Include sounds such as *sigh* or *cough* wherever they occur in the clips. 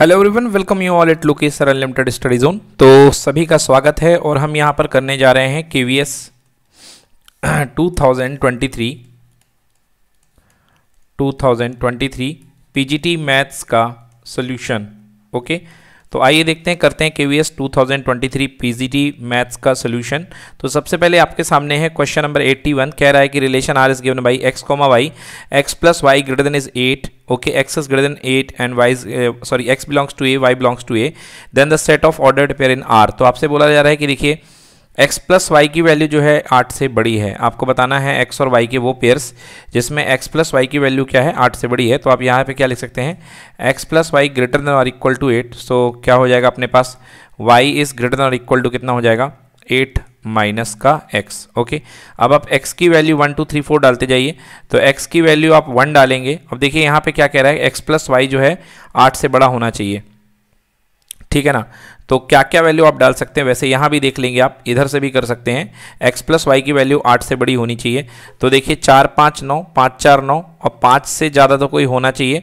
Hello everyone welcome you all at Lokesh sir unlimited study zone तो सभी का स्वागत है और हम यहाँ पर करने जा रहे हैं K V S two thousand twenty three two thousand twenty three P G T maths का सोल्यूशन ओके okay? तो आइए देखते हैं करते हैं K V S two thousand twenty three P G T maths का सोल्यूशन तो सबसे पहले आपके सामने है क्वेश्चन नंबर एट्टी वन कह रहा है कि relation R is given by x comma y x plus y greater than is eight okay x is greater than eight and y sorry x belongs to A y belongs to A then the set of order pair in R तो आपसे बोला जा रहा है कि देखिए x plus y की value जो है आठ से बड़ी है आपको बताना है एक्स और वाई के वो पेयर्स जिसमें एक्स प्लस वाई की वैल्यू क्या है आठ से बड़ी है तो आप यहाँ पे क्या लिख सकते हैं x plus y greater than और इक्वल टू एट सो क्या हो जाएगा अपने पास वाई इज़ ग्रेटर देन और इक्वल टू कितना हो जाएगा एट माइनस का एक्स ओके अब आप एक्स की value one two three four डालते जाइए तो एक्स की वैल्यू आप वन डालेंगे अब देखिए यहाँ पर क्या कह रहा है एक्स प्लस वाई जो है आठ से बड़ा होना चाहिए ठीक है ना तो क्या क्या वैल्यू आप डाल सकते हैं वैसे यहाँ भी देख लेंगे आप इधर से भी कर सकते हैं एक्स प्लस वाई की वैल्यू आठ से बड़ी होनी चाहिए तो देखिए चार पाँच नौ पाँच चार नौ और पाँच से ज़्यादा तो कोई होना चाहिए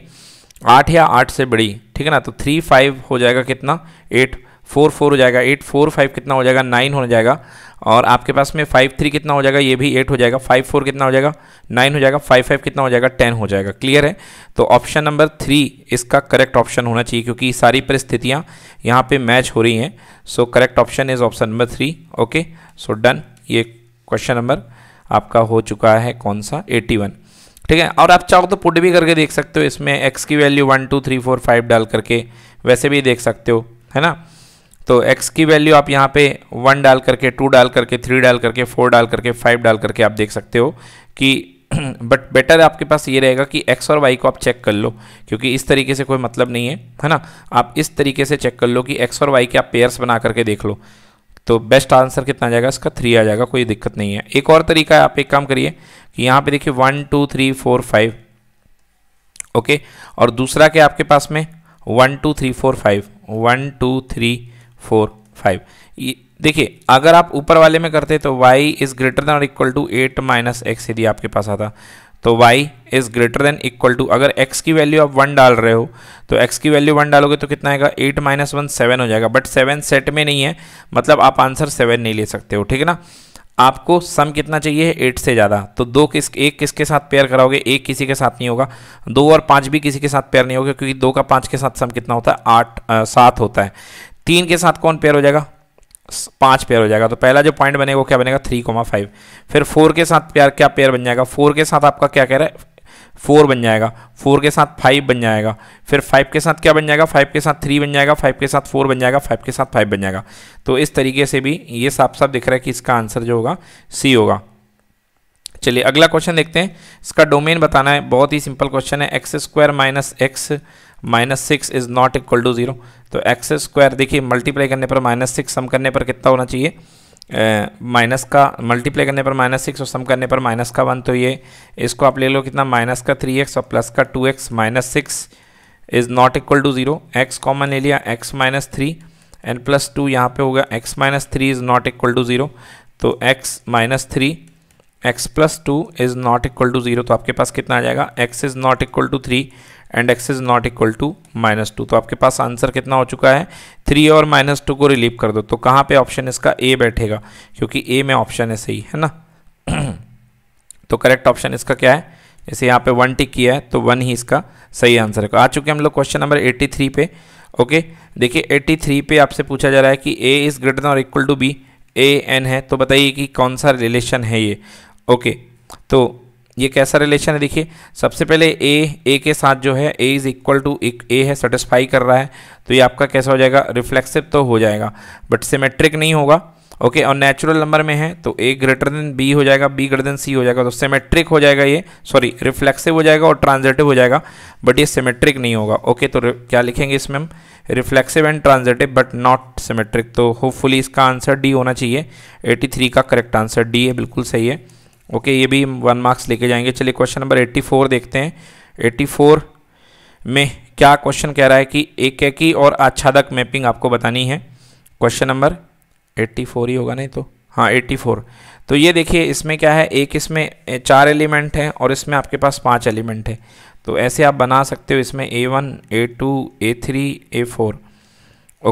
आठ या आठ से बड़ी ठीक है ना तो थ्री फाइव हो जाएगा कितना एट फोर फोर हो जाएगा एट फोर फाइव कितना हो जाएगा नाइन हो जाएगा और आपके पास में फाइव थ्री कितना हो जाएगा ये भी एट हो जाएगा फाइव फोर कितना हो जाएगा नाइन हो जाएगा फाइव फाइव कितना हो जाएगा टेन हो जाएगा क्लियर है तो ऑप्शन नंबर थ्री इसका करेक्ट ऑप्शन होना चाहिए क्योंकि सारी परिस्थितियाँ यहाँ पर मैच हो रही हैं so correct option is option number three okay so done ये क्वेश्चन नंबर आपका हो चुका है कौन सा एट्टी वन ठीक है और आप चाहो तो पुट भी करके देख सकते हो इसमें एक्स की value one two three four five डाल करके वैसे भी देख सकते हो है ना तो x की वैल्यू आप यहाँ पे वन डाल करके टू डाल करके थ्री डाल करके फोर डाल करके फाइव डाल करके आप देख सकते हो कि बट *clears throat* बेटर आपके पास ये रहेगा कि x और y को आप चेक कर लो क्योंकि इस तरीके से कोई मतलब नहीं है है ना आप इस तरीके से चेक कर लो कि x और y के आप पेयर्स बना करके देख लो तो बेस्ट आंसर कितना आ जाएगा इसका थ्री आ जाएगा कोई दिक्कत नहीं है एक और तरीका है आप एक काम करिए कि यहाँ पर देखिए one two three four five okay और दूसरा क्या आपके पास में one two three four five one two three four five देखिए अगर आप ऊपर वाले में करते तो y इज़ ग्रेटर देन और equal to eight minus x यदि आपके पास आता तो y is greater than equal to अगर x की वैल्यू आप वन डाल रहे हो तो x की वैल्यू वन डालोगे तो कितना आएगा एट माइनस वन सेवन हो जाएगा बट सेवन सेट में नहीं है मतलब आप आंसर सेवन नहीं ले सकते हो ठीक है ना आपको सम कितना चाहिए एट से ज़्यादा तो दो किस एक किसके साथ पेयर कराओगे एक किसी के साथ नहीं होगा दो और पाँच भी किसी के साथ पेयर नहीं होगा क्योंकि दो का पाँच के साथ सम कितना होता है आठ सात होता है तीन के साथ कौन पेयर हो जाएगा पाँच पेयर हो जाएगा तो पहला जो पॉइंट बनेगा वो क्या बनेगा थ्री कोमा फाइव फिर फोर के साथ प्यार क्या पेयर बन जाएगा फोर के साथ आपका क्या कह रहा है फोर बन जाएगा फोर के साथ फाइव बन जाएगा फिर फाइव के साथ क्या बन जाएगा फाइव के साथ थ्री बन जाएगा फाइव के साथ फोर बन जाएगा फाइव के साथ फाइव बन जाएगा तो इस तरीके से भी ये साफ साफ दिख रहा है कि इसका आंसर जो होगा सी होगा चलिए अगला क्वेश्चन देखते हैं इसका डोमेन बताना है बहुत ही सिंपल क्वेश्चन है x square minus x minus six is not equal to zero तो एक्स स्क्वायर देखिए मल्टीप्लाई करने पर माइनस सिक्स सम करने पर कितना होना चाहिए माइनस का मल्टीप्लाई करने पर माइनस सिक्स और सम करने पर माइनस का वन तो ये इसको आप ले लो कितना माइनस का थ्री एक्स और प्लस का two x minus six is not equal to zero x common ले लिया x minus three and plus two यहाँ पर होगा x minus three is not equal to zero तो x minus three x plus two is not equal to zero तो आपके पास कितना आ जाएगा x is not equal to three and x is not equal to minus two तो आपके पास answer कितना हो चुका है थ्री और माइनस टू को रिलीव कर दो तो कहाँ पे ऑप्शन इसका ए बैठेगा क्योंकि ए में ऑप्शन है सही है ना तो करेक्ट ऑप्शन इसका क्या है जैसे यहाँ पे वन टिक किया है तो वन ही इसका सही आंसर है आ चुके हम लोग क्वेश्चन नंबर एट्टी थ्री पे ओके देखिए एट्टी थ्री पे आपसे पूछा जा रहा है कि ए इज़ ग्रेटर और equal to B A N है तो बताइए कि कौन सा रिलेशन है ये ओके तो ये कैसा रिलेशन है देखिए सबसे पहले ए ए के साथ जो है A is equal to A है सेटिस्फाई कर रहा है तो ये आपका कैसा हो जाएगा रिफ्लेक्सिव तो हो जाएगा बट सिमेट्रिक नहीं होगा ओके और नेचुरल नंबर में है तो ए ग्रेटर देन बी हो जाएगा बी ग्रेटर देन सी हो जाएगा तो सिमेट्रिक हो जाएगा ये सॉरी रिफ्लेक्सिव हो जाएगा और ट्रांजेटिव हो जाएगा बट ये सिमेट्रिक नहीं होगा ओके okay, तो क्या लिखेंगे इसमें हम reflexive and transitive but not symmetric तो होपफुली इसका आंसर डी होना चाहिए 83 का करेक्ट आंसर डी है बिल्कुल सही है ओके ये भी वन मार्क्स लेके जाएंगे चलिए क्वेश्चन नंबर 84 देखते हैं 84 में क्या क्वेश्चन कह रहा है कि एक की और आच्छादक मैपिंग आपको बतानी है क्वेश्चन नंबर 84 ही होगा नहीं तो हाँ 84 तो ये देखिए इसमें क्या है एक इसमें चार एलिमेंट हैं और इसमें आपके पास पाँच एलिमेंट हैं तो ऐसे आप बना सकते हो इसमें A one A two A three A four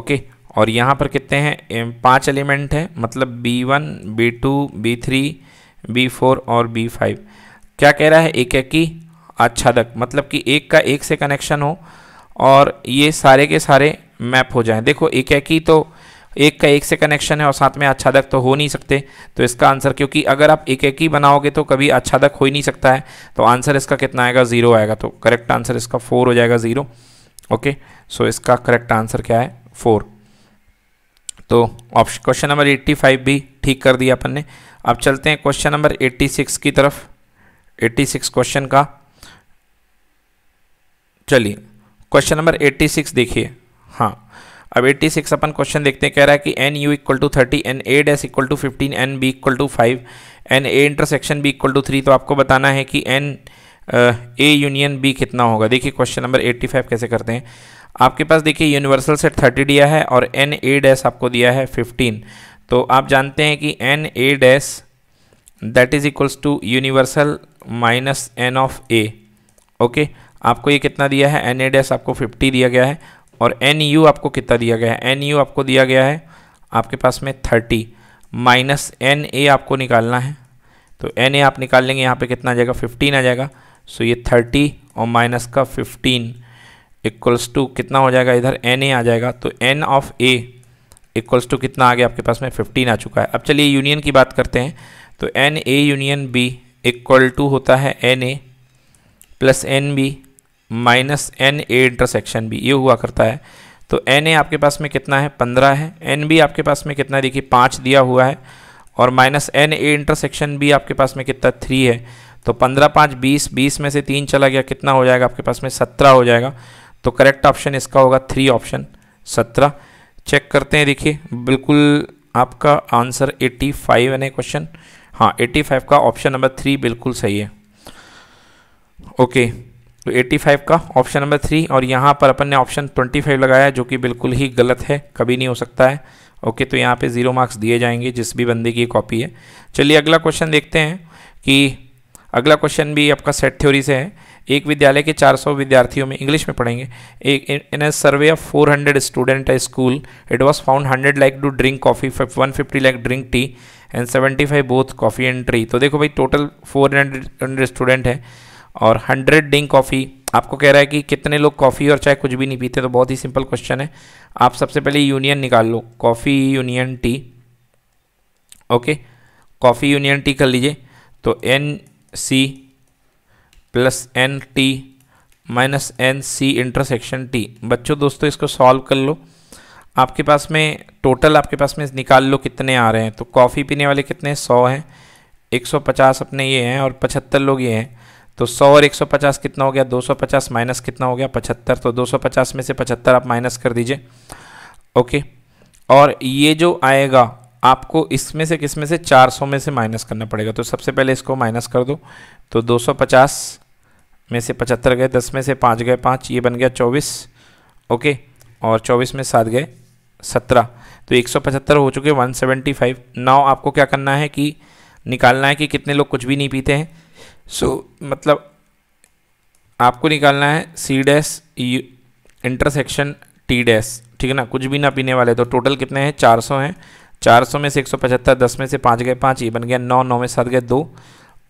okay और यहाँ पर कितने हैं पांच एलिमेंट हैं मतलब B one B two B three B four और बी फाइव क्या कह रहा है एक एक की आच्छादक मतलब कि एक का एक से कनेक्शन हो और ये सारे के सारे मैप हो जाएं देखो एक एक ही तो एक का एक से कनेक्शन है और साथ में आच्छादक तो हो नहीं सकते तो इसका आंसर क्योंकि अगर आप एक एक ही बनाओगे तो कभी आच्छादक हो ही नहीं सकता है तो आंसर इसका कितना आएगा ज़ीरो आएगा तो करेक्ट आंसर इसका फोर हो जाएगा ज़ीरो ओके सो इसका करेक्ट आंसर क्या है फोर तो option question number eighty five भी ठीक कर दिया अपन ने अब चलते हैं क्वेश्चन नंबर 86 की तरफ 86 क्वेश्चन का चलिए क्वेश्चन नंबर 86 देखिए हाँ अब 86 अपन क्वेश्चन देखते हैं कह रहा है कि n U equal to thirty n A dash equal to fifteen n B equal to five n A intersection B equal to three तो आपको बताना है कि एन ए यूनियन बी कितना होगा देखिए क्वेश्चन नंबर 85 कैसे करते हैं आपके पास देखिए यूनिवर्सल सेट 30 दिया है और एन ए डैस आपको दिया है फिफ्टीन तो आप जानते हैं कि n A dash that is equals to universal minus n of A okay आपको ये कितना दिया है एन ए डैस आपको फिफ्टी दिया गया है और एन यू आपको कितना दिया गया है एन यू आपको दिया गया है आपके पास में थर्टी माइनस एन ए आपको निकालना है तो एन ए आप निकाल लेंगे यहाँ पे कितना आ जाएगा फिफ्टीन आ जाएगा सो ये थर्टी और माइनस का फिफ्टीन इक्वल्स टू कितना हो जाएगा इधर एन ए आ जाएगा तो n of A equals to कितना आ गया आपके पास में फिफ्टीन आ चुका है अब चलिए यूनियन की बात करते हैं तो n A union B equal to होता है n A plus n B minus n A intersection B ये हुआ करता है तो एन ए आपके पास में कितना है पंद्रह है एन बी आपके पास में कितना देखिए पाँच दिया हुआ है और minus n A intersection B आपके पास में कितना थ्री है तो पंद्रह पाँच बीस बीस में से तीन चला गया कितना हो जाएगा आपके पास में सत्रह हो जाएगा तो करेक्ट ऑप्शन इसका होगा थ्री ऑप्शन सत्रह चेक करते हैं देखिए बिल्कुल आपका आंसर 85 है क्वेश्चन हाँ 85 का ऑप्शन नंबर थ्री बिल्कुल सही है ओके तो 85 का ऑप्शन नंबर थ्री और यहाँ पर अपन ने ऑप्शन 25 लगाया जो कि बिल्कुल ही गलत है कभी नहीं हो सकता है ओके तो यहाँ पे ज़ीरो मार्क्स दिए जाएंगे जिस भी बंदे की कॉपी है चलिए अगला क्वेश्चन देखते हैं कि अगला क्वेश्चन भी आपका सेट थ्योरी से है एक विद्यालय के 400 विद्यार्थियों में इंग्लिश में पढ़ेंगे एक in a survey of 400 student a school it was found 100 like to drink coffee 150 like drink tea and 75 both coffee and tree तो देखो भाई टोटल 400 स्टूडेंट हैं और 100 ड्रिंक कॉफ़ी आपको कह रहा है कि कितने लोग कॉफ़ी और चाय कुछ भी नहीं पीते तो बहुत ही सिंपल क्वेश्चन है आप सबसे पहले यूनियन निकाल लो coffee union tea okay coffee union tea कर लीजिए तो n C plus n T minus n C intersection T बच्चों दोस्तों इसको सॉल्व कर लो आपके पास में टोटल आपके पास में निकाल लो कितने आ रहे हैं तो कॉफ़ी पीने वाले कितने सौ हैं एक सौ पचास अपने ये हैं और पचहत्तर लोग ये हैं तो सौ और एक सौ पचास कितना हो गया दो सौ पचास माइनस कितना हो गया पचहत्तर तो दो सौ पचास में से पचहत्तर आप माइनस कर दीजिए ओके और ये जो आएगा आपको इसमें से किस में से सौ में से माइनस करना पड़ेगा तो सबसे पहले इसको माइनस कर दो तो दो सौ पचास में से पचहत्तर गए दस में से पाँच गए पाँच ये बन गया चौबीस ओके और चौबीस में सात गए सत्रह तो एक सौ पचहत्तर हो चुके वन सेवेंटी फाइव नाव आपको क्या करना है कि निकालना है कि कितने लोग कुछ भी नहीं पीते हैं सो so, मतलब आपको निकालना है C dash intersection T dash ठीक है ना कुछ भी ना पीने वाले तो टोटल कितने हैं चार सौ हैं चार सौ में से एक सौ पचहत्तर दस में से पाँच गए पाँच ये बन गया नौ नौ में सात गए दो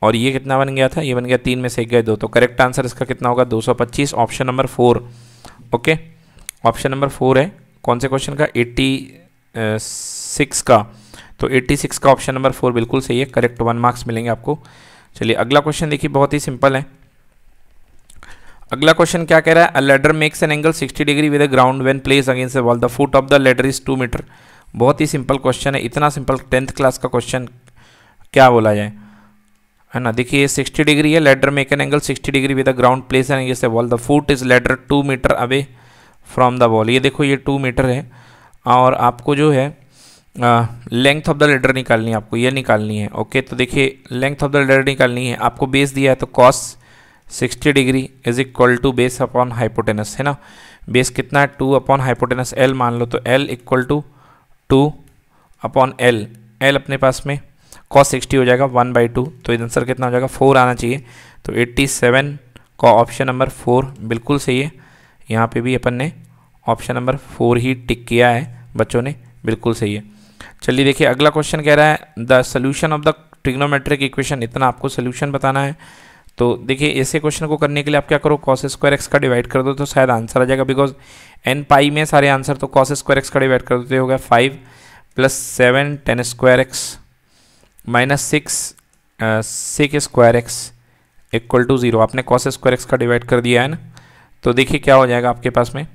और ये कितना बन गया था ये बन गया तीन में से एक गए दो तो करेक्ट आंसर इसका कितना होगा 225 option number four okay option number four है कौन से क्वेश्चन का 86 का तो 86 का ऑप्शन नंबर फोर बिल्कुल सही है करेक्ट वन मार्क्स मिलेंगे आपको चलिए अगला क्वेश्चन देखिए बहुत ही सिंपल है अगला क्वेश्चन क्या कह रहा है a ladder makes an angle 60 degree with a ground when place against wall the foot of the ladder is two metre बहुत ही सिंपल क्वेश्चन है इतना सिंपल टेंथ क्लास का क्वेश्चन क्या बोला जाए है ना देखिए ये 60 डिग्री है ladder make an angle 60 degree with the ground place and ये wall the foot is ladder two metre away from the wall ये देखो ये टू मीटर है और आपको जो है लेंथ ऑफ द लेडर निकालनी है आपको ये निकालनी है ओके तो देखिए लेंथ ऑफ द लेडर निकालनी है आपको बेस दिया है तो cos 60 degree is equal to base upon hypotenuse है ना बेस कितना है टू अपॉन हाइपोटेनस एल मान लो तो L equal to two upon L L अपने पास में कॉस सिक्सटी हो जाएगा वन बाई टू तो ये आंसर कितना हो जाएगा फोर आना चाहिए तो एट्टी सेवन का ऑप्शन नंबर फोर बिल्कुल सही है यहाँ पे भी अपन ने ऑप्शन नंबर फोर ही टिक किया है बच्चों ने बिल्कुल सही है चलिए देखिए अगला क्वेश्चन कह रहा है the solution of the trigonometric equation इतना आपको सोल्यूशन बताना है तो देखिए ऐसे क्वेश्चन को करने के लिए आप क्या करो कॉस स्क्वायर एक्स का डिवाइड कर दो तो शायद आंसर आ जाएगा बिकॉज एन पाई में सारे आंसर तो कॉस स्क्वायर एक्स का डिवाइड कर देते हो गया five plus seven tan square x minus six sec square x equal to zero आपने कॉस स्क्वायर एक्स का डिवाइड कर दिया है ना तो देखिए क्या हो जाएगा आपके पास में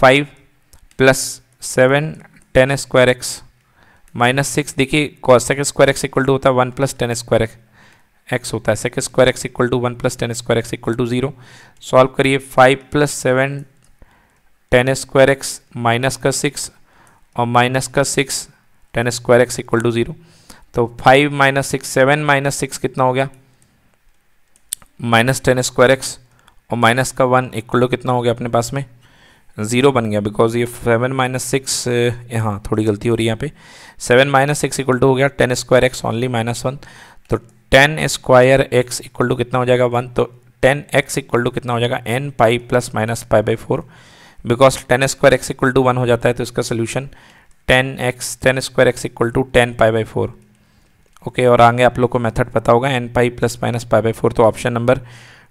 five plus seven tan square x minus six देखिए cos sec square x equal to होता है one plus tan square x x होता है sec square x equal to one plus tan square x equal to zero solve करिए five plus seven tan square x minus का six और minus का six tan square x equal to zero तो five minus six seven minus six कितना हो गया minus tan square x और minus का वन इक्वल टू कितना हो गया अपने पास में ज़ीरो बन गया बिकॉज ये सेवन माइनस सिक्स हाँ थोड़ी गलती हो रही है यहाँ पे seven minus six equal to हो गया tan square x only minus one तो tan square x equal to कितना हो जाएगा वन तो टेन एक्स इक्वल टू कितना हो जाएगा n pi plus minus pi by four because tan square x equal to one हो जाता है तो इसका solution tan x tan square x equal to tan pi by four okay और आगे आप लोग को मेथड पता होगा n pi plus minus pi by four तो ऑप्शन नंबर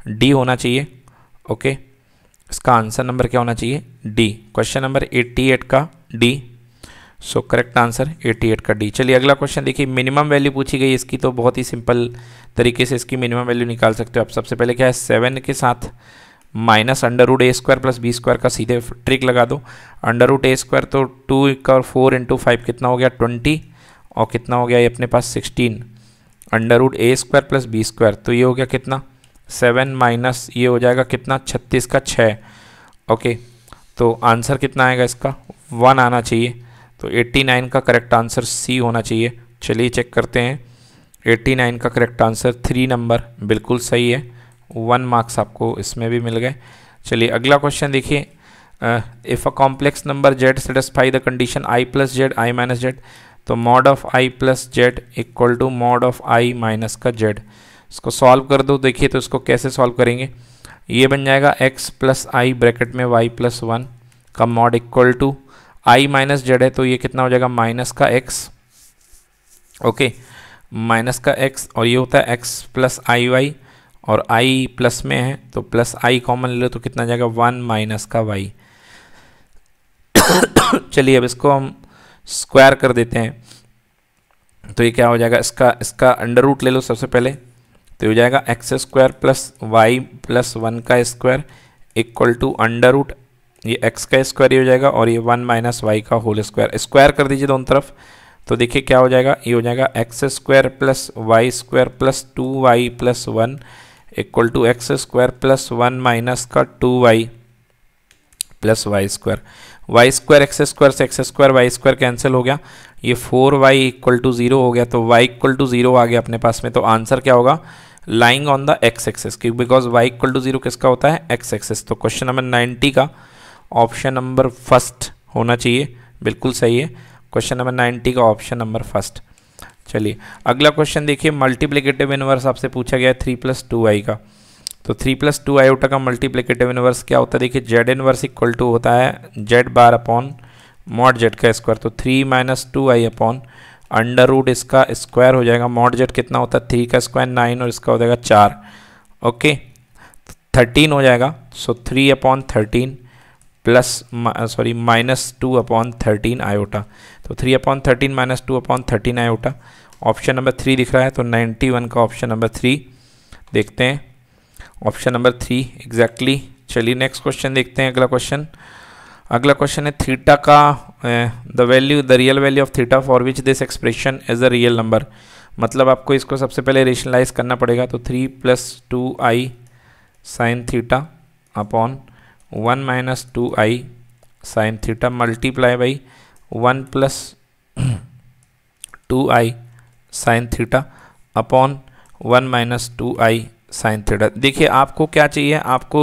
डी होना चाहिए ओके इसका आंसर नंबर क्या होना चाहिए डी क्वेश्चन नंबर 88 का डी सो करेक्ट आंसर 88 का डी चलिए अगला क्वेश्चन देखिए मिनिमम वैल्यू पूछी गई इसकी तो बहुत ही सिंपल तरीके से इसकी मिनिमम वैल्यू निकाल सकते हो आप सबसे पहले क्या है सेवन के साथ minus under root a square plus b square का सीधे ट्रिक लगा दो अंडर रूट ए स्क्वायर तो टू का और फोर इंटू फाइव कितना हो गया ट्वेंटी और कितना हो गया ये अपने पास sixteen under root a square plus b square तो ये हो गया कितना सेवन माइनस ये हो जाएगा कितना छत्तीस का छः ओके तो आंसर कितना आएगा इसका वन आना चाहिए तो एट्टी नाइन का करेक्ट आंसर सी होना चाहिए चलिए चेक करते हैं एट्टी नाइन का करेक्ट आंसर थ्री नंबर बिल्कुल सही है वन मार्क्स आपको इसमें भी मिल गए चलिए अगला क्वेश्चन देखिए if a complex number z satisfy the condition i plus z i minus z तो mod of i plus z equal to mod of i minus का जेड इसको सॉल्व कर दो देखिए तो इसको कैसे सॉल्व करेंगे ये बन जाएगा x प्लस आई ब्रैकेट में y प्लस वन का mod equal to i minus z है तो ये कितना हो जाएगा माइनस का x ओके माइनस का x और ये होता है x प्लस आई वाई और i प्लस में है तो प्लस i कॉमन ले लो तो कितना जाएगा वन माइनस का y *coughs* चलिए अब इसको हम स्क्वायर कर देते हैं तो ये क्या हो जाएगा इसका इसका अंडर रूट ले लो सबसे पहले तो हो जाएगा x square plus y plus one का square equal to under root ये एक्स का स्क्वायर हो जाएगा और ये वन माइनस वाई का होल स्क्वायर स्क्वायर कर दीजिए दोनों तरफ तो देखिए क्या हो जाएगा ये हो जाएगा x square plus y square plus two y plus one equal to x square plus one minus का two y plus y square y square x square से x square y square cancel हो गया ये four y equal to zero हो गया तो y equal to zero आ गया अपने पास में तो आंसर क्या होगा lying on the x axis की because y equal to zero किसका होता है एक्स एक्सेस तो क्वेश्चन नंबर नाइन्टी का ऑप्शन नंबर फर्स्ट होना चाहिए बिल्कुल सही है क्वेश्चन नंबर नाइन्टी का ऑप्शन नंबर फर्स्ट चलिए अगला क्वेश्चन देखिए मल्टीप्लीकेटिव इनवर्स आपसे पूछा गया है थ्री प्लस टू वाई का तो थ्री प्लस टू आयोटा का मल्टीप्लीकेटिव इनवर्स क्या होता है देखिए जेड इनवर्स इक्वल टू होता है z bar upon mod z का स्क्वायर तो three minus two i upon under root इसका स्क्वायर हो जाएगा मॉड जेड कितना होता है थ्री का स्क्वायर नाइन और इसका हो जाएगा चार ओके थर्टीन हो जाएगा so three upon thirteen plus sorry minus two upon thirteen iota तो three upon thirteen minus two upon thirteen iota option number three दिख रहा है तो नाइन्टी वन का ऑप्शन नंबर थ्री देखते हैं ऑप्शन नंबर थ्री एग्जैक्टली चलिए next question देखते हैं अगला क्वेश्चन अगला क्वेश्चन है थीटा का the value the real value of theta for which this expression is a real number मतलब आपको इसको सबसे पहले रेशनलाइज करना पड़ेगा तो three plus two i sine theta upon one minus two i sine theta multiply by one plus two i sine theta upon one minus two i sine theta देखिए आपको क्या चाहिए आपको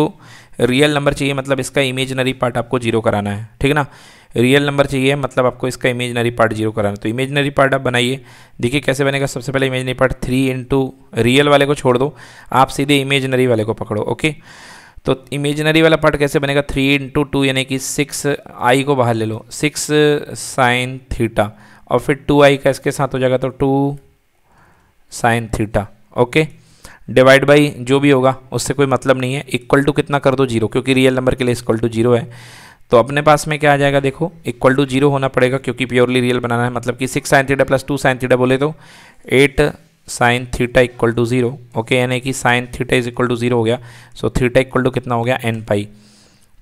रियल नंबर चाहिए मतलब इसका इमेजनरी पार्ट आपको zero कराना है ठीक ना रियल नंबर चाहिए मतलब आपको इसका इमेजनरी पार्ट जीरो कराना है तो इमेजनरी पार्ट आप बनाइए देखिए कैसे बनेगा सबसे पहले imaginary part three into real वाले को छोड़ दो आप सीधे इमेजनरी वाले को पकड़ो ओके तो इमेजनरी वाला पार्ट कैसे बनेगा थ्री इंटू टू यानी कि सिक्स आई को बाहर ले लो सिक्स साइन थीटा और फिर टू आई का इसके साथ हो जाएगा तो two sine theta okay divide by जो भी होगा उससे कोई मतलब नहीं है इक्वल टू कितना कर दो जीरो क्योंकि रियल नंबर के लिए इक्वल टू जीरो है तो अपने पास में क्या आ जाएगा देखो इक्वल टू जीरो होना पड़ेगा क्योंकि प्योरली रियल बनाना है मतलब कि six sine theta plus two sine theta बोले तो eight sine theta equal to zero okay यानी कि sine theta is equal to zero हो गया सो थीटा इक्वल टू कितना हो गया एन पाई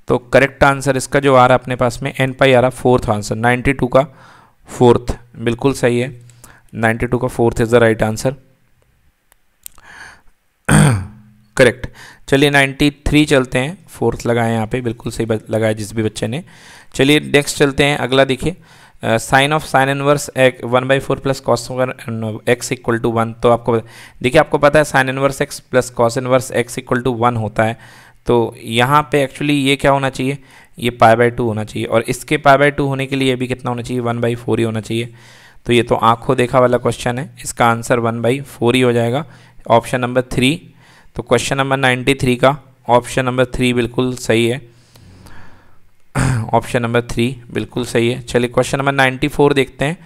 तो करेक्ट आंसर इसका जो आ रहा है अपने पास में एन पाई आ रहा फोर्थ आंसर नाइन्टी टू का फोर्थ बिल्कुल सही है नाइन्टी टू का fourth is the right answer correct *clears throat* चलिए 93 चलते हैं फोर्थ लगाए यहाँ पे बिल्कुल सही लगाया जिस भी बच्चे ने चलिए नेक्स्ट चलते हैं अगला देखिए साइन ऑफ साइन इनवर्स एक one by four plus cos x equal to one तो आपको देखिए आपको पता है sine inverse x plus cos inverse x equal to one होता है तो यहाँ पे एक्चुअली ये क्या होना चाहिए ये पाई बाई टू होना चाहिए और इसके पाई बाई टू होने के लिए भी कितना होना चाहिए वन बाई फोर ही होना चाहिए तो ये तो आँखों देखा वाला क्वेश्चन है इसका आंसर वन बाई फोर ही हो जाएगा ऑप्शन नंबर थ्री तो क्वेश्चन नंबर नाइन्टी थ्री का ऑप्शन नंबर थ्री बिल्कुल सही है *clears throat* ऑप्शन नंबर थ्री बिल्कुल सही है चलिए क्वेश्चन नंबर नाइन्टी फोर देखते हैं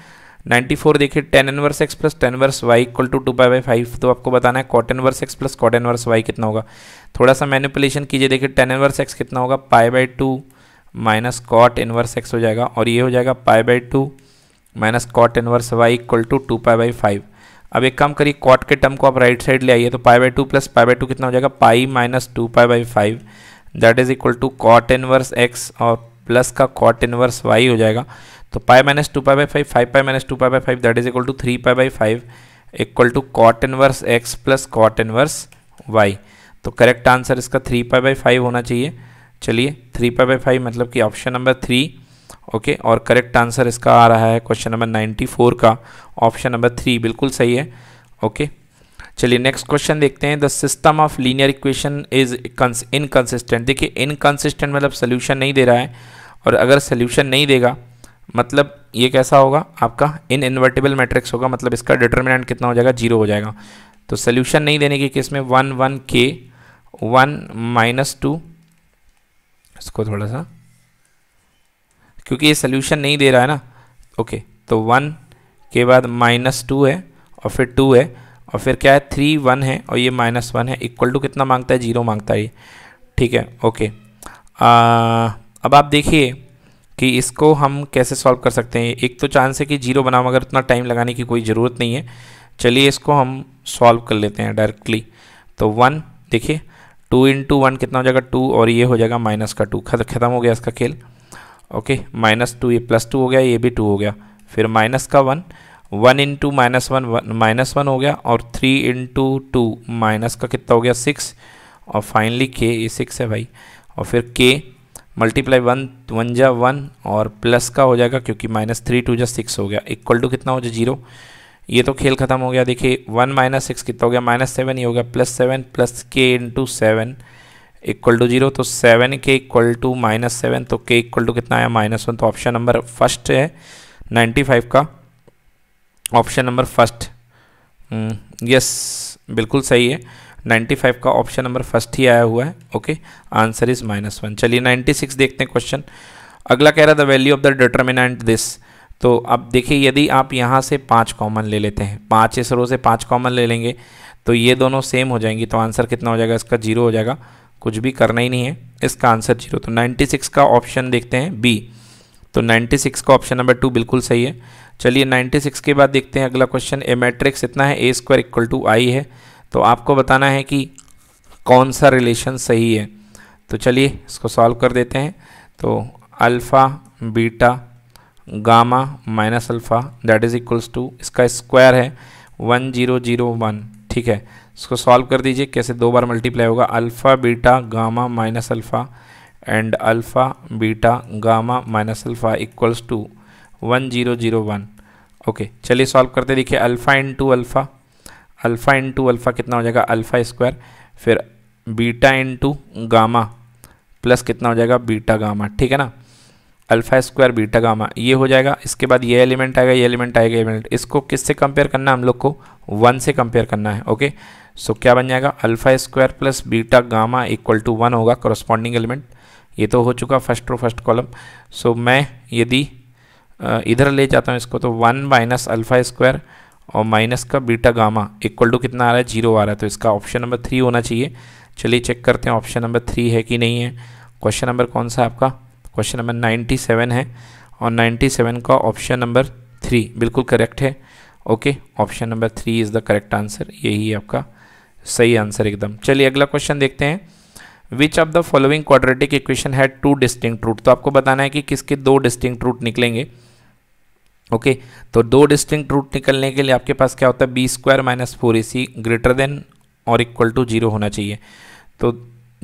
नाइन्टी फोर देखिए tan inverse x plus tan verse y equal to two pi by five तो आपको बताना है cotton verse x plus cotton verse y कितना होगा थोड़ा सा मैनिपुलेशन कीजिए देखिए टेन इनवर्स एक्स कितना होगा pi by two minus cot inverse x हो जाएगा और ये हो जाएगा pi by two minus cot inverse y equal to two pi by five अब एक काम करिए कॉट के टर्म को आप राइट साइड ले आइए तो pi by two plus pi by two कितना हो जाएगा pi minus two pi by five that is equal to cot inverse x और प्लस का कॉट इनवर्स वाई हो जाएगा तो pi minus two pi by five five pi minus two pi by five that is equal to three pi by five equal to cot inverse x plus cot inverse y तो correct answer इसका three pi by five होना चाहिए चलिए three pi by five मतलब कि option number three okay और correct answer इसका आ रहा है क्वेश्चन नंबर नाइन्टी फोर का ऑप्शन नंबर थ्री बिल्कुल सही है ओके चलिए नेक्स्ट क्वेश्चन देखते हैं the system of linear equation is inconsistent देखिए इनकन्सिस्टेंट मतलब सोल्यूशन नहीं दे रहा है और अगर सोल्यूशन नहीं देगा मतलब ये कैसा होगा आपका इन इन्वर्टेबल मैट्रिक्स होगा मतलब इसका डिटर्मिनेंट कितना हो जाएगा जीरो हो जाएगा तो सोल्यूशन नहीं देने के केस में one one k one minus two इसको थोड़ा सा क्योंकि ये सोल्यूशन नहीं दे रहा है ना ओके तो वन के बाद माइनस टू है और फिर टू है और फिर क्या है थ्री वन है और ये माइनस वन है इक्वल टू कितना मांगता है जीरो मांगता है ये ठीक है ओके आ, अब आप देखिए कि इसको हम कैसे सॉल्व कर सकते हैं एक तो चांस है कि जीरो बनाओ मगर उतना टाइम लगाने की कोई ज़रूरत नहीं है चलिए इसको हम सॉल्व कर लेते हैं डायरेक्टली तो वन देखिए टू इंटू वन कितना हो जाएगा टू और ये हो जाएगा माइनस का टू खत्म हो गया इसका खेल ओके माइनस टू ये प्लस टू हो गया ये भी टू हो गया फिर माइनस का one one into minus one minus one हो गया और थ्री इंटू टू माइनस का कितना हो गया सिक्स और फाइनली के ये सिक्स है भाई और फिर के मल्टीप्लाई वन वन जा वन और प्लस का हो जाएगा क्योंकि माइनस थ्री टू जा सिक्स हो गया इक्वल टू कितना हो जाए जीरो ये तो खेल खत्म हो गया देखिए वन माइनस सिक्स कितना हो गया माइनस सेवन ये हो गया plus seven plus k into seven equal to zero तो seven k equal to minus seven तो के इक्वल टू कितना आया माइनस वन तो ऑप्शन नंबर फर्स्ट है नाइन्टी फाइव का ऑप्शन नंबर फर्स्ट यस बिल्कुल सही है नाइन्टी फाइव का ऑप्शन नंबर फर्स्ट ही आया हुआ है okay answer is minus one चलिए नाइन्टी सिक्स देखते हैं क्वेश्चन अगला कह रहा है the value of the determinant this तो अब देखिए यदि आप यहाँ से पाँच कॉमन ले लेते हैं पाँच इस रो से पाँच कॉमन ले लेंगे तो ये दोनों सेम हो जाएंगी तो आंसर कितना हो जाएगा इसका जीरो हो जाएगा कुछ भी करना ही नहीं है इसका आंसर जीरो तो 96 का ऑप्शन देखते हैं बी तो 96 का ऑप्शन नंबर टू बिल्कुल सही है चलिए 96 के बाद देखते हैं अगला क्वेश्चन ए मैट्रिक्स इतना है A square equal to I है तो आपको बताना है कि कौन सा रिलेशन सही है तो चलिए इसको सॉल्व कर देते हैं तो alpha beta gamma minus alpha that is equals to इसका स्क्वायर है वन जीरो जीरो वन ठीक है इसको सॉल्व कर दीजिए कैसे दो बार मल्टीप्लाई होगा alpha beta gamma minus alpha and alpha beta gamma minus alpha equals to one zero zero one okay चलिए सॉल्व करते देखिए alpha into alpha alpha into alpha कितना हो जाएगा अल्फ़ा स्क्वायर फिर beta in to gamma plus कितना हो जाएगा बीटा गामा ठीक है ना अल्फ़ा स्क्वायर बीटा गामा ये हो जाएगा इसके बाद ये एलिमेंट आएगा ये एलिमेंट आएगा एलिमेंट इसको किससे कंपेयर करना है हम लोग को वन से कंपेयर करना है ओके okay? सो क्या बन जाएगा alpha square plus beta gamma equal to one होगा कॉरस्पॉन्डिंग एलिमेंट ये तो हो चुका first row first column so मैं यदि इधर ले जाता हूँ इसको तो वन माइनस अल्फा स्क्वायर और माइनस का बीटा गामा इक्वल टू कितना आ रहा है जीरो आ रहा है तो इसका ऑप्शन नंबर थ्री होना चाहिए चलिए चेक करते हैं ऑप्शन नंबर थ्री है कि नहीं है क्वेश्चन नंबर कौन सा आपका क्वेश्चन नंबर नाइन्टी सेवन है और नाइन्टी सेवन का ऑप्शन नंबर थ्री बिल्कुल करेक्ट है okay option number three is the correct answer यही है आपका सही आंसर एकदम चलिए अगला क्वेश्चन देखते हैं which of the following quadratic equation had two distinct root तो आपको बताना है कि किसके दो डिस्टिंक्ट रूट निकलेंगे ओके okay, तो दो डिस्टिंक्ट रूट निकलने के लिए आपके पास क्या होता है बी स्क्वायर माइनस फोर ए सी ग्रेटर देन और इक्वल टू जीरो होना चाहिए तो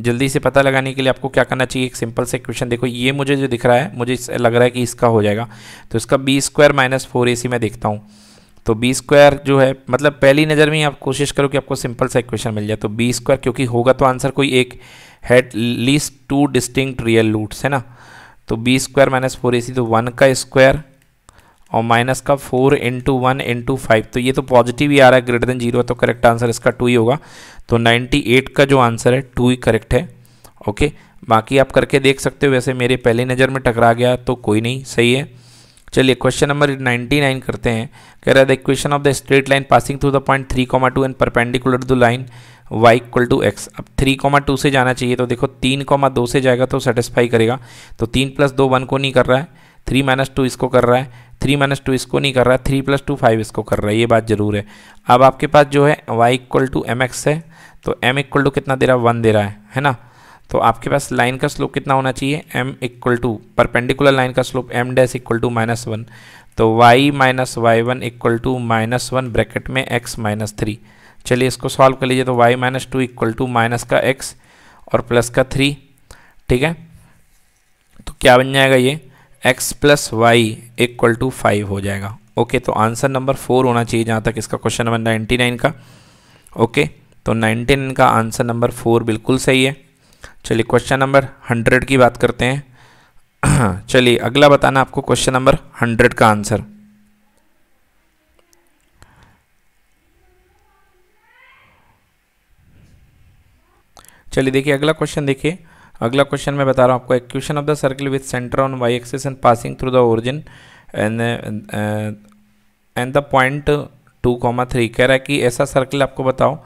जल्दी से पता लगाने के लिए आपको क्या करना चाहिए एक सिंपल से क्वेश्चन देखो ये मुझे जो दिख रहा है मुझे लग रहा है कि इसका हो जाएगा तो इसका बी स्क्वायर माइनस फोर ए सी मैं देखता हूँ तो बी स्क्वायर जो है मतलब पहली नज़र में आप कोशिश करो कि आपको सिंपल सा इक्वेशन मिल जाए तो बी स्क्वायर क्योंकि होगा तो आंसर कोई एक had least two distinct real roots है ना तो बी स्क्वायर माइनस फोर ए सी तो वन का स्क्वायर और माइनस का four into one into five तो ये तो पॉजिटिव ही आ रहा है ग्रेटर देन जीरो तो करेक्ट आंसर इसका टू ही होगा तो नाइन्टी एट का जो आंसर है टू ही करेक्ट है ओके बाकी आप करके देख सकते हो वैसे मेरे पहली नज़र में टकरा गया तो कोई नहीं सही है चलिए क्वेश्चन नंबर 99 करते हैं कह रहा है the equation of the straight line passing through the point three comma two and perpendicular to line y equal to x अब थ्री कॉमा टू से जाना चाहिए तो देखो तीन कॉमा दो से जाएगा तो सेटिस्फाई करेगा तो तीन प्लस दो वन को नहीं कर रहा है थ्री माइनस टू इसको कर रहा है थ्री माइनस टू इसको नहीं कर रहा है थ्री प्लस टू फाइव इसको कर रहा है ये बात ज़रूर है अब आपके पास जो है वाई इक्वल टू एम है तो एम इक्वल टू कितना दे रहा है वन दे रहा है है ना तो आपके पास लाइन का स्लोप कितना होना चाहिए m equal to perpendicular line का slope m dash equal to minus one तो y minus y one equal to minus one bracket में x माइनस थ्री चलिए इसको सॉल्व कर लीजिए तो y minus two equal to minus का x और प्लस का थ्री ठीक है तो क्या बन जाएगा ये x plus y equal to five हो जाएगा ओके तो आंसर नंबर फोर होना चाहिए जहाँ तक इसका क्वेश्चन नंबर नाइन्टी नाइन का ओके तो नाइन्टी नाइन का आंसर नंबर फोर बिल्कुल सही है चलिए क्वेश्चन नंबर हंड्रेड की बात करते हैं *clears throat* चलिए अगला बताना आपको क्वेश्चन नंबर हंड्रेड का आंसर चलिए देखिए अगला क्वेश्चन देखिए अगला क्वेश्चन मैं बता रहा हूँ आपको question of the circle with centre on y axis and passing through the origin and and the point two comma three कह रहा है कि ऐसा सर्किल आपको बताओ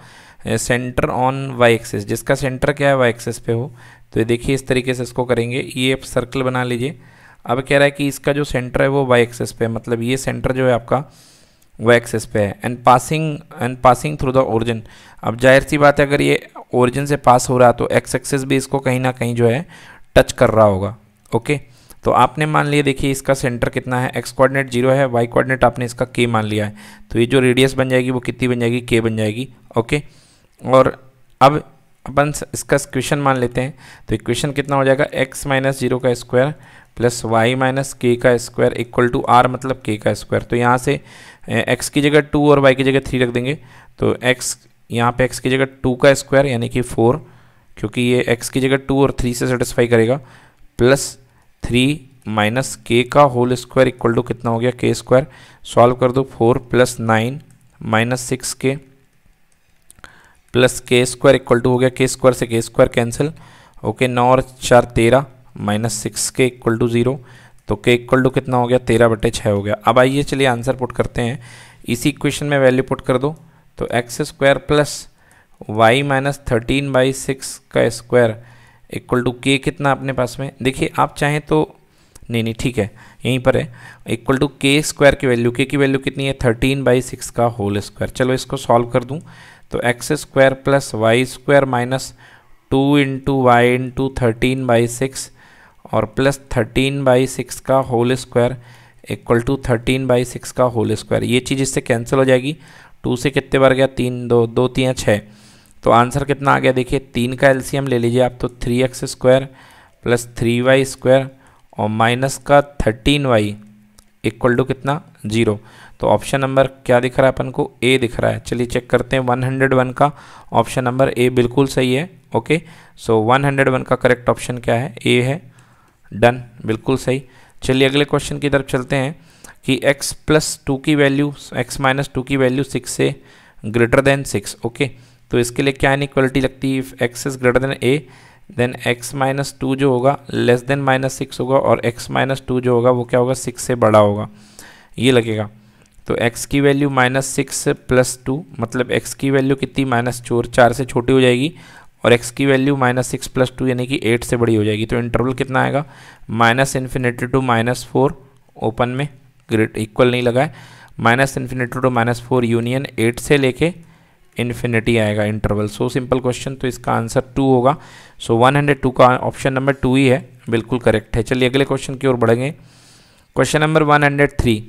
सेंटर ऑन वाई एक्सेस जिसका सेंटर क्या है वाई एक्सेस पे हो तो ये देखिए इस तरीके से इसको करेंगे ये आप सर्कल बना लीजिए अब कह रहा है कि इसका जो सेंटर है वो वाई एक्सेस पे है मतलब ये सेंटर जो है आपका वाई एक्सेस पे है and passing and passing through the origin अब जाहिर सी बात है अगर ये ओरिजिन से पास हो रहा है तो एक्स एक्सेस भी इसको कहीं ना कहीं जो है टच कर रहा होगा ओके तो आपने मान लिया देखिए इसका सेंटर कितना है एक्स कोऑर्डिनेट जीरो है वाई कोऑर्डिनेट आपने इसका के मान लिया है तो ये जो रेडियस बन जाएगी वो कितनी बन जाएगी के बन जाएगी ओके और अब अपन इसका इक्वेशन मान लेते हैं तो इक्वेशन कितना हो जाएगा एक्स माइनस जीरो का square plus y minus k का स्क्वायर इक्वल टू आर मतलब के का स्क्वायर तो यहाँ से एक्स की जगह टू और वाई की जगह थ्री रख देंगे तो एक्स यहाँ पे एक्स की जगह टू का स्क्वायर यानी कि फोर क्योंकि ये एक्स की जगह टू और थ्री से सेटिस्फाई करेगा प्लस थ्री माइनस के का होल स्क्वायर इक्वल टू कितना हो गया के स्क्वायर सॉल्व कर दो four plus nine minus six k plus k square equal to हो गया के स्क्वायर से के स्क्वायर कैंसिल ओके नौ और चार तेरह minus six k equal to zero तो के इक्वल टू कितना हो गया तेरह बटे छः हो गया अब आइए चलिए आंसर पुट करते हैं इसी इक्वेशन में वैल्यू पुट कर दो तो x square plus y minus thirteen by six का स्क्वायर इक्वल टू के कितना अपने पास में देखिए आप चाहें तो नहीं नहीं ठीक है यहीं पर है इक्वल टू के स्क्वायर की वैल्यू के की वैल्यू कितनी है थर्टीन बाई सिक्स का होल स्क्वायर चलो इसको सॉल्व कर दूँ तो x square plus y square minus two into y into thirteen by six और प्लस थर्टीन बाई सिक्स का whole square equal to thirteen by six का होल स्क्वायर ये चीज़ इससे कैंसिल हो जाएगी टू से कितने बार गया तीन दो दो तीन छः तो आंसर कितना आ गया देखिए तीन का एलसीएम ले लीजिए आप तो three x square plus three y square और माइनस का थर्टीन वाई इक्वल टू कितना जीरो तो ऑप्शन नंबर क्या दिख रहा है अपन को ए दिख रहा है चलिए चेक करते हैं 101 का ऑप्शन नंबर ए बिल्कुल सही है ओके सो हंड्रेड 101 का करेक्ट ऑप्शन क्या है ए है डन बिल्कुल सही चलिए अगले क्वेश्चन की तरफ चलते हैं कि x प्लस टू की वैल्यू x माइनस टू की वैल्यू सिक्स से ग्रेटर देन सिक्स ओके तो इसके लिए क्या इनिक्वलिटी लगती है x is greater than a then x minus two जो होगा लेस देन माइनस सिक्स होगा और x माइनस टू जो होगा वो क्या होगा सिक्स से बड़ा होगा ये लगेगा तो x की value minus six plus two मतलब x की वैल्यू कितनी माइनस चोर चार से छोटी हो जाएगी और x की value minus six plus two यानी कि एट से बड़ी हो जाएगी तो इंटरवल कितना आएगा minus infinity to minus four open में ग्रेट इक्वल नहीं लगा है minus infinity to minus four union eight से लेके इन्फिनिटी आएगा इंटरवल सो सिंपल क्वेश्चन तो इसका आंसर टू होगा सो वन हंड्रेड टू का ऑप्शन नंबर टू ही है बिल्कुल करेक्ट है चलिए अगले क्वेश्चन की ओर बढ़ेंगे question number one hundred three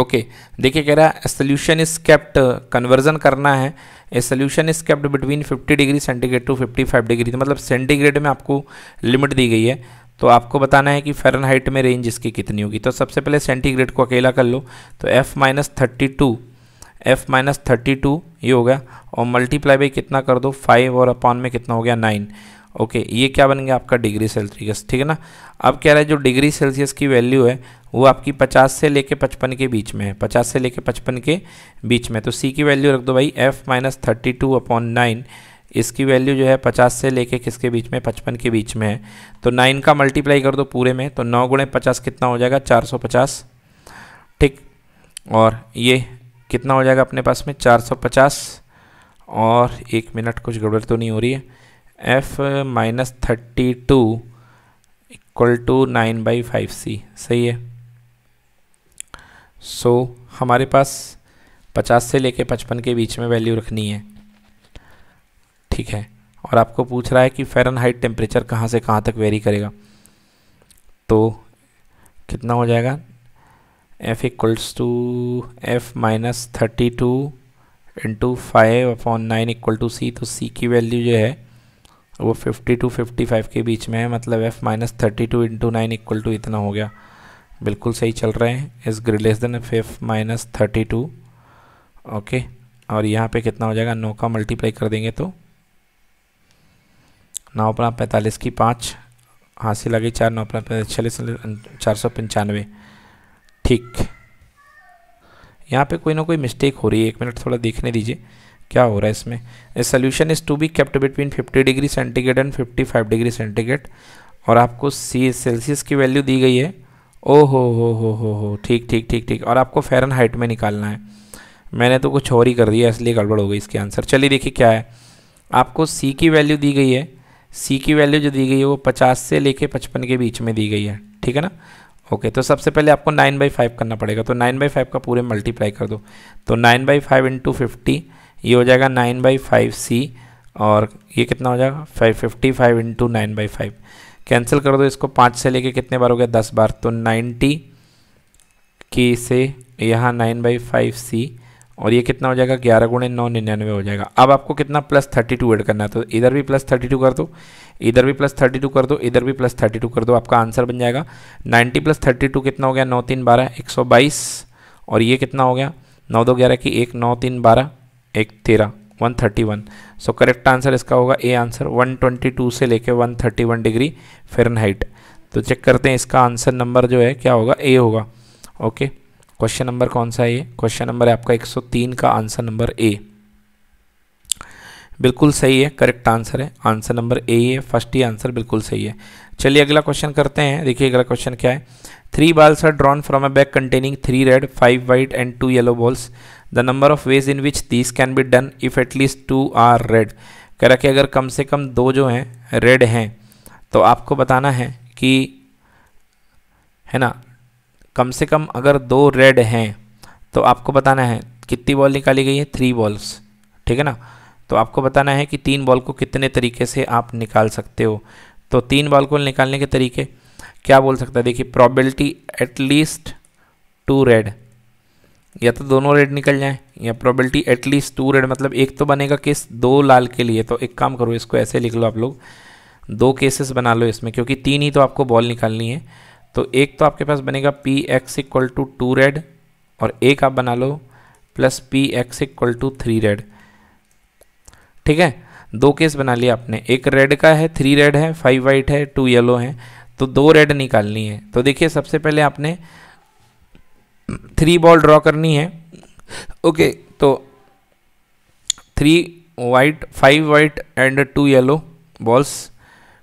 okay देखिए कह रहा है सोल्यूशन इज कन्वर्जन करना है a solution is between 50 degree centigrade to 55 degree तो मतलब सेंटीग्रेड में आपको लिमिट दी गई है तो आपको बताना है कि हाइट में रेंज इसकी कितनी होगी तो सबसे पहले सेंटीग्रेड को अकेला कर लो तो F minus thirty two F minus thirty two ये होगा और मल्टीप्लाई बाई कितना कर दो फाइव और अपॉन में कितना हो गया नाइन ओके ये क्या बनेंगे आपका डिग्री सेल्सियस ठीक है ना अब कह रहा है जो डिग्री सेल्सियस की वैल्यू है वो आपकी 50 से लेके 55 के बीच में है 50 से लेके 55 के बीच में तो सी की वैल्यू रख दो भाई F minus thirty two upon nine इसकी वैल्यू जो है 50 से लेके किसके बीच में 55 के बीच में है तो नाइन का मल्टीप्लाई कर दो पूरे में तो नौ गुणे पचास कितना हो जाएगा चार ठीक और ये कितना हो जाएगा अपने पास में चार और एक मिनट कुछ गड़बड़ तो नहीं हो रही है F minus thirty two equal to nine by five C सही है सो so, हमारे पास पचास से लेके पचपन के बीच में वैल्यू रखनी है ठीक है और आपको पूछ रहा है कि फ़ेरन हाइट टेम्परेचर कहाँ से कहाँ तक वेरी करेगा तो कितना हो जाएगा F equals to F minus thirty two into five upon nine equal to C तो सी की वैल्यू जो है वो 50 टू 55 के बीच में है मतलब F minus thirty two into nine equal to इतना हो गया बिल्कुल सही चल रहे हैं इस relation F F minus thirty two okay और यहाँ पे कितना हो जाएगा नौ का मल्टीप्लाई कर देंगे तो नौ अपना पैंतालीस की पाँच हासिल आ गई चार नौ अपना छियालीस चार सौ पंचानवे ठीक यहाँ पे कोई ना कोई मिस्टेक हो रही है एक मिनट थोड़ा देखने दीजिए क्या हो रहा है इसमें solution is to be kept between 50 degree centigrade and 55 degree centigrade और आपको सी सेल्सियस की वैल्यू दी गई है ओ हो हो हो हो हो ठीक ठीक ठीक ठीक और आपको फेरन हाइट में निकालना है मैंने तो कुछ और ही कर दिया इसलिए गड़बड़ हो गई इसके आंसर चलिए देखिए क्या है आपको सी की वैल्यू दी गई है सी की वैल्यू जो दी गई है वो पचास से लेके पचपन के बीच में दी गई है ठीक है ना ओके तो सबसे पहले आपको नाइन बाई फाइव करना पड़ेगा तो नाइन बाई फाइव का पूरे मल्टीप्लाई कर दो तो nine by five into fifty ये हो जाएगा नाइन बाई फाइव सी और ये कितना हो जाएगा five fifty five into nine by five cancel कर दो इसको पाँच से लेके कितने बार हो गया दस बार तो नाइन्टी के से यहाँ नाइन बाई फाइव सी और ये कितना हो जाएगा ग्यारह गुणे नौ निन्यानवे हो जाएगा अब आपको कितना प्लस थर्टी टू एड करना है तो इधर भी प्लस थर्टी टू कर दो इधर भी प्लस थर्टी टू कर दो इधर भी प्लस थर्टी टू कर दो आपका आंसर बन जाएगा नाइन्टी प्लस थर्टी टू कितना हो गया नौ तीन बारह एक सौ बाईस और ये कितना हो गया नौ दो ग्यारह की एक नौ तीन बारह एक तेरह one thirty one so correct answer इसका होगा A answer one twenty two से लेके one thirty one degree fahrenheit तो चेक करते हैं इसका आंसर नंबर जो है क्या होगा ए होगा ओके क्वेश्चन नंबर कौन सा है ये क्वेश्चन नंबर है आपका एक सौ तीन का आंसर नंबर ए बिल्कुल सही है करेक्ट आंसर है आंसर नंबर ए है फर्स्ट ही आंसर बिल्कुल सही है चलिए अगला क्वेश्चन करते हैं देखिए अगला क्वेश्चन क्या है three balls are drawn from a bag containing three red five white and two yellow balls the number of ways in which these can be done if at least two are red कह रहा कि अगर कम से कम दो जो हैं red हैं तो आपको बताना है कि है ना कम से कम अगर दो रेड हैं तो आपको बताना है कितनी बॉल निकाली गई है थ्री बॉल्स ठीक है ना तो आपको बताना है कि तीन बॉल को कितने तरीके से आप निकाल सकते हो तो तीन बॉल को निकालने के तरीके क्या बोल सकता है देखिए प्रॉबिलिटी एटलीस्ट टू रेड या तो दोनों रेड निकल जाएं या प्रोबेबिलिटी एटलीस्ट टू रेड मतलब एक तो बनेगा केस दो लाल के लिए तो एक काम करो इसको ऐसे लिख लो आप लोग दो केसेस बना लो इसमें क्योंकि तीन ही तो आपको बॉल निकालनी है तो एक तो आपके पास बनेगा P X equal to two red और एक आप बना लो plus P X equal to three red ठीक है दो केस बना लिया आपने एक रेड का है थ्री रेड है फाइव वाइट है टू येलो है तो दो रेड निकालनी है तो देखिए सबसे पहले आपने थ्री बॉल ड्रॉ करनी है ओके तो three white five white and two yellow balls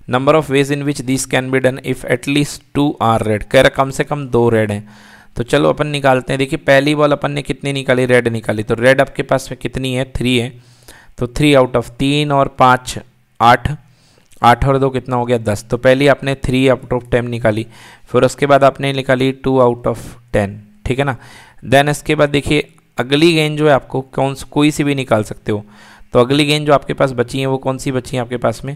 number of ways in which this can be done if at least two are red कह रहा कम से कम दो रेड हैं तो चलो अपन निकालते हैं देखिए पहली बॉल अपन ने कितनी निकाली रेड निकाली तो रेड आपके पास में कितनी है थ्री है तो थ्री आउट ऑफ तीन और पाँच आठ आठ और दो कितना हो गया दस तो पहली आपने थ्री आउट ऑफ टेन निकाली फिर उसके बाद आपने निकाली टू आउट ऑफ टेन ठीक है ना देन इसके बाद देखिए अगली गेंद जो है आपको कौन कोई सी भी निकाल सकते हो तो अगली गेंद जो आपके पास बची है वो कौन सी बची है आपके पास में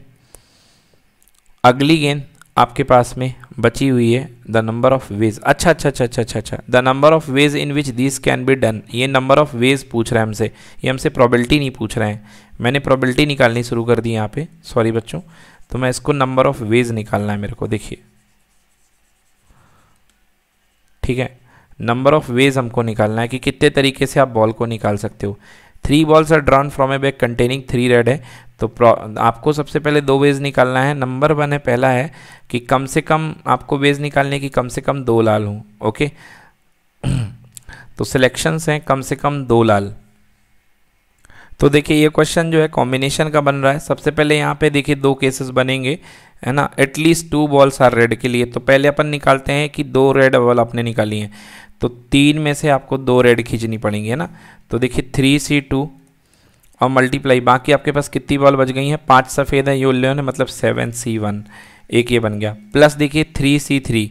अगली गेंद आपके पास में बची हुई है द नंबर ऑफ वेज अच्छा अच्छा अच्छा अच्छा अच्छा अच्छा the number of ways in which this can be done ये नंबर ऑफ वेज पूछ रहा है हमसे ये हमसे प्रॉबिलिटी नहीं पूछ रहे हैं मैंने प्रॉबिलिटी निकालनी शुरू कर दी यहाँ पे सॉरी बच्चों तो मैं इसको नंबर ऑफ वेज निकालना है मेरे को देखिए ठीक है नंबर ऑफ वेज हमको निकालना है कि कितने तरीके से आप बॉल को निकाल सकते हो three balls are drawn from a bag containing three red है तो आपको सबसे पहले दो वेज निकालना है नंबर वन है पहला है कि कम से कम आपको वेज निकालने की कम से कम दो लाल हूँ ओके *clears throat* तो सिलेक्शंस हैं कम से कम दो लाल तो देखिए ये क्वेश्चन जो है कॉम्बिनेशन का बन रहा है सबसे पहले यहाँ पे देखिए दो केसेस बनेंगे है ना at least two balls are red के लिए तो पहले अपन निकालते हैं कि दो रेड बॉल आपने निकाली हैं तो तीन में से आपको दो रेड खींचनी पड़ेंगी है ना तो देखिए थ्री सी टू और मल्टीप्लाई बाकी आपके पास कितनी बॉल बच गई हैं पांच सफ़ेद हैं योल्लो ने मतलब सेवन सी वन एक ये बन गया प्लस देखिए थ्री सी थ्री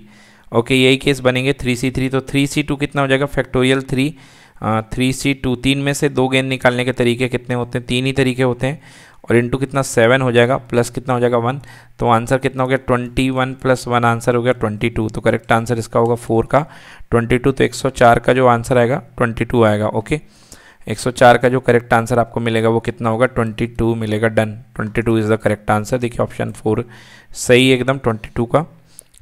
ओके यही केस बनेंगे थ्री सी थ्री तो थ्री सी टू कितना हो जाएगा factorial three three C two तीन में से दो गेंद निकालने के तरीके कितने होते हैं तीन ही तरीके होते हैं और इंटू कितना सेवन हो जाएगा प्लस कितना हो जाएगा वन तो आंसर कितना हो गया twenty one plus one answer हो गया ट्वेंटी टू तो करेक्ट आंसर इसका होगा फोर का ट्वेंटी टू तो एक सौ चार का जो आंसर आएगा ट्वेंटी टू आएगा ओके एक सौ चार का जो करेक्ट आंसर आपको मिलेगा वो कितना होगा ट्वेंटी टू मिलेगा done twenty two is the correct answer देखिए ऑप्शन फोर सही एकदम ट्वेंटी टू का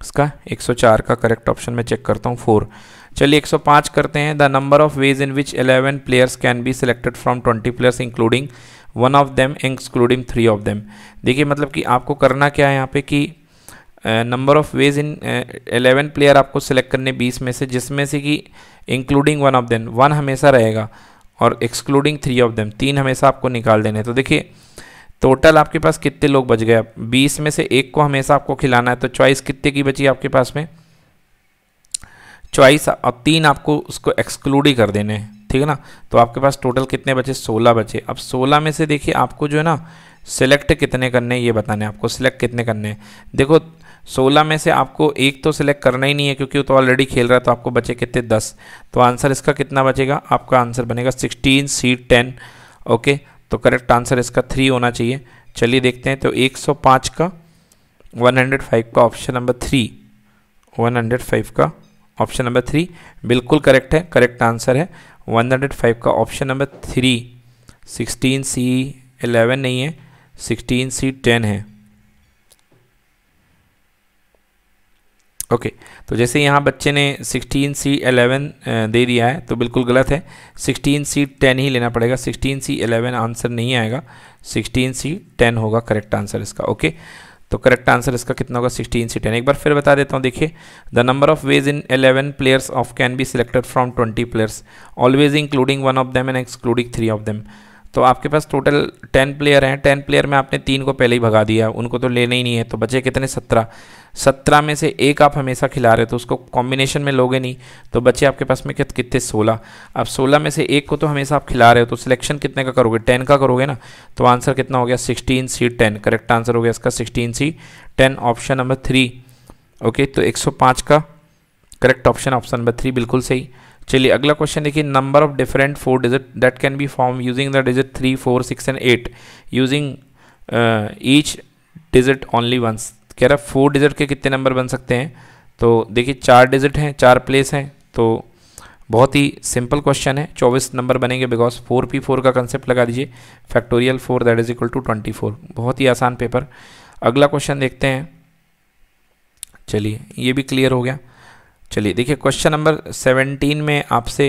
इसका एक सौ चार का करेक्ट ऑप्शन मैं चेक करता हूँ फोर चलिए 105 करते हैं the number of ways in which 11 players can be selected from 20 players including one of them including three of them देखिए मतलब कि आपको करना क्या है यहाँ पे कि number of ways in eleven player आपको सेलेक्ट करने बीस में से जिसमें से कि including one of them one हमेशा रहेगा और एक्सक्लूडिंग थ्री ऑफ देम तीन हमेशा आपको निकाल देने तो देखिए टोटल आपके पास कितने लोग बच गए बीस में से एक को हमेशा आपको खिलाना है तो चॉइस कितने की बची आपके पास में चॉइस और तीन आपको उसको एक्सक्लूड ही कर देने हैं ठीक है ना तो आपके पास टोटल कितने बचे सोलह बचे अब सोलह में से देखिए आपको जो है ना सेलेक्ट कितने करने ये बताने आपको सिलेक्ट कितने करने हैं देखो सोलह में से आपको एक तो सिलेक्ट करना ही नहीं है क्योंकि वो तो ऑलरेडी खेल रहा है तो आपको बचे कितने दस तो आंसर इसका कितना बचेगा आपका आंसर बनेगा सिक्सटीन सी टेन ओके तो करेक्ट आंसर इसका थ्री होना चाहिए चलिए देखते हैं तो एक सौ पाँच का वन हंड्रेड फाइव का option number three one hundred five का ऑप्शन नंबर थ्री बिल्कुल करेक्ट है करेक्ट आंसर है वन हंड्रेड फाइव का option number three sixteen C eleven नहीं है सिक्सटीन सी टेन है ओके okay, तो जैसे यहाँ बच्चे ने सिक्सटीन सी एलेवन दे दिया है तो बिल्कुल गलत है सिक्सटीन सी टेन ही लेना पड़ेगा सिक्सटीन सी एलेवन आंसर नहीं आएगा सिक्सटीन सी टेन होगा करेक्ट आंसर इसका ओके okay? तो करेक्ट आंसर इसका कितना होगा सिक्सटीन सी टेन एक बार फिर बता देता हूँ देखिए the number of ways in eleven players of can be selected from twenty players always including one of them and excluding three of them तो आपके पास टोटल टेन प्लेयर हैं टेन प्लेयर में आपने तीन को पहले ही भगा दिया उनको तो लेना ही नहीं है तो बचे कितने सत्रह सत्रह में से एक आप हमेशा खिला रहे हो तो उसको कॉम्बिनेशन में लोगे नहीं तो बचे आपके पास में कितने सोलह अब सोलह में से एक को तो हमेशा आप खिला रहे हो तो सिलेक्शन कितने का करोगे टेन का करोगे ना तो आंसर कितना हो गया sixteen C ten correct answer हो गया इसका sixteen C ten option number three okay तो एक सौ पाँच का correct option option number three बिल्कुल सही चलिए अगला क्वेश्चन देखिए number of different four digit that can be form using the digit three four six and eight using each digit only once कह रहा है फोर डिजिट के कितने नंबर बन सकते हैं तो देखिए चार डिजिट हैं चार प्लेस हैं तो बहुत ही सिंपल क्वेश्चन है चौबीस नंबर बनेंगे बिकॉज फोर पी फोर का कंसेप्ट लगा दीजिए factorial four that is equal to twenty four बहुत ही आसान पेपर अगला क्वेश्चन देखते हैं चलिए ये भी क्लियर हो गया चलिए देखिए क्वेश्चन नंबर सेवनटीन में आपसे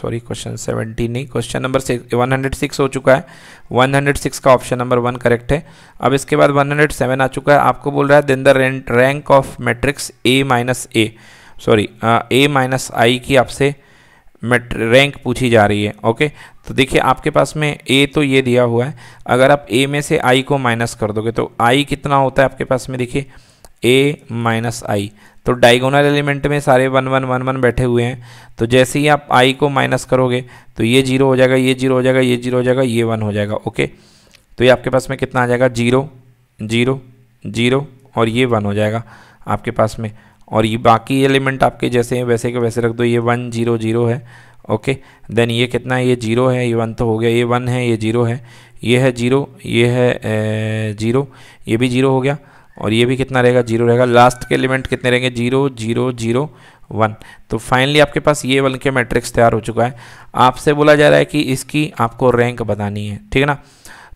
सॉरी क्वेश्चन सेवनटीन नहीं question number one hundred six हो चुका है वन हंड्रेड सिक्स का ऑप्शन नंबर वन करेक्ट है अब इसके बाद वन हंड्रेड सेवन आ चुका है आपको बोल रहा है then the rent rank of matrix A minus A sorry A minus I की आपसे मेट रैंक पूछी जा रही है ओके तो देखिए आपके पास में ए तो ये दिया हुआ है अगर आप ए में से आई को माइनस कर दोगे तो आई कितना होता है आपके पास में देखिए ए माइनस आई तो डायगोनल एलिमेंट में सारे वन वन वन वन बैठे हुए हैं तो जैसे ही आप आई को माइनस करोगे तो ये जीरो हो जाएगा ये जीरो हो जाएगा ये जीरो हो जाएगा ये वन हो जाएगा ओके तो ये आपके पास में कितना आ जाएगा जीरो जीरो जीरो और ये वन हो जाएगा आपके पास में और ये बाकी एलिमेंट आपके जैसे हैं वैसे के वैसे रख दो ये वन जीरो जीरो है ओके देन ये कितना है ये जीरो है ये वन तो हो गया ये वन है ये जीरो है ये है जीरो ये है जीरो ये भी जीरो हो गया और ये भी कितना रहेगा जीरो रहेगा लास्ट के एलिमेंट कितने रहेंगे जीरो जीरो जीरो वन तो फाइनली आपके पास ये वन के मैट्रिक्स तैयार हो चुका है आपसे बोला जा रहा है कि इसकी आपको रैंक बतानी है ठीक है ना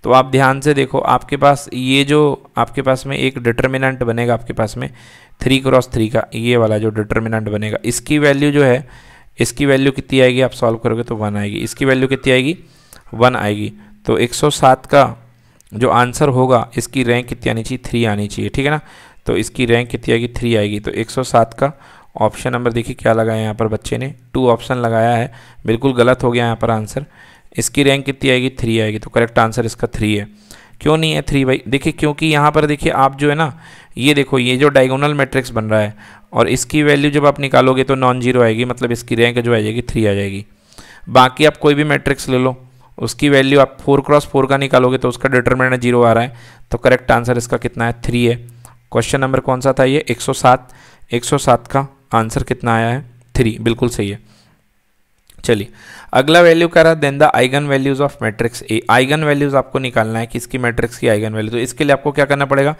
तो आप ध्यान से देखो आपके पास ये जो आपके पास में एक डिटर्मिनेंट बनेगा आपके पास में थ्री क्रॉस थ्री का ये वाला जो डिटर्मिनेंट बनेगा इसकी वैल्यू जो है इसकी वैल्यू कितनी आएगी आप सॉल्व करोगे तो वन आएगी इसकी वैल्यू कितनी आएगी वन आएगी तो एक का जो आंसर होगा इसकी रैंक कितनी आनी चाहिए थ्री आनी चाहिए ठीक है ना तो इसकी रैंक कितनी आएगी थ्री आएगी तो 107 का ऑप्शन नंबर देखिए क्या लगाया यहाँ पर बच्चे ने टू ऑप्शन लगाया है बिल्कुल गलत हो गया यहाँ पर आंसर इसकी रैंक कितनी आएगी थ्री आएगी तो करेक्ट आंसर इसका थ्री है क्यों नहीं है थ्री भाई देखिए क्योंकि यहाँ पर देखिए आप जो है ना ये देखो ये जो डायगोनल मैट्रिक्स बन रहा है और इसकी वैल्यू जब आप निकालोगे तो नॉन जीरो आएगी मतलब इसकी रैंक जो आ जाएगी थ्री आ जाएगी बाकी आप कोई भी मैट्रिक्स ले लो उसकी वैल्यू आप फोर क्रॉस फोर का निकालोगे तो उसका डिटर्मिनेंट जीरो आ रहा है तो करेक्ट आंसर इसका कितना है थ्री है क्वेश्चन नंबर कौन सा था ये 107 107 का आंसर कितना आया है थ्री बिल्कुल सही है चलिए अगला वैल्यू कह रहा है then the eigen values of matrix A eigen values आपको निकालना है कि इसकी मैट्रिक्स की आइगन वैल्यू तो इसके लिए आपको क्या करना पड़ेगा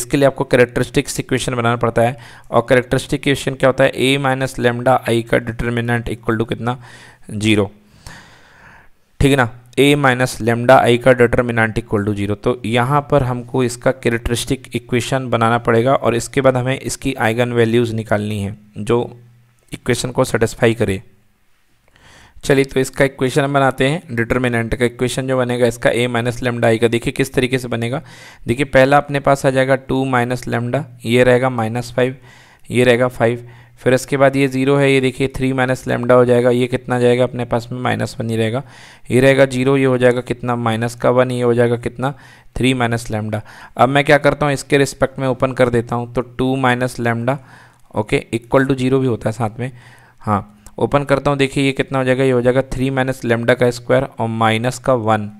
इसके लिए आपको करेक्टरिस्टिक्स इक्वेशन बनाना पड़ता है और करेक्टरिस्टिक इक्वेशन क्या होता है ए माइनस लेमडा आई का डिटर्मिनेंट इक्वल टू कितना जीरो ठीक है ना ए माइनस लेमडा आई का डिटर्मिनाट इक्वल टू जीरो तो यहाँ पर हमको इसका कैरेक्टरिस्टिक इक्वेशन बनाना पड़ेगा और इसके बाद हमें इसकी आइगन वैल्यूज़ निकालनी है जो इक्वेशन को सेटिस्फाई करे चलिए तो इसका इक्वेशन हम बनाते हैं डिटर्मिनेंट का इक्वेशन जो बनेगा इसका ए माइनस लेमडा आई का देखिए किस तरीके से बनेगा देखिए पहला अपने पास आ जाएगा टू माइनस लेमडा ये रहेगा माइनस फाइव ये रहेगा फाइव फिर इसके बाद ये ज़ीरो है ये देखिए थ्री माइनस लेमडा हो जाएगा ये कितना जाएगा अपने पास में माइनस वन ही रहेगा ये रहेगा जीरो ये हो जाएगा कितना माइनस का वन ये हो जाएगा कितना थ्री माइनस लेमडा अब मैं क्या करता हूँ इसके रिस्पेक्ट में ओपन कर देता हूँ तो two minus lambda okay equal to zero भी होता है साथ में हाँ ओपन करता हूँ देखिए ये कितना हो जाएगा ये हो जाएगा थ्री माइनस लेमडा का स्क्वायर और माइनस का वन